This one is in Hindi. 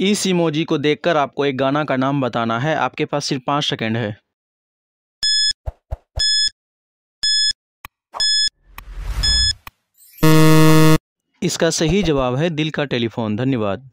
इस इमोजी को देखकर आपको एक गाना का नाम बताना है आपके पास सिर्फ पाँच सेकेंड है इसका सही जवाब है दिल का टेलीफोन धन्यवाद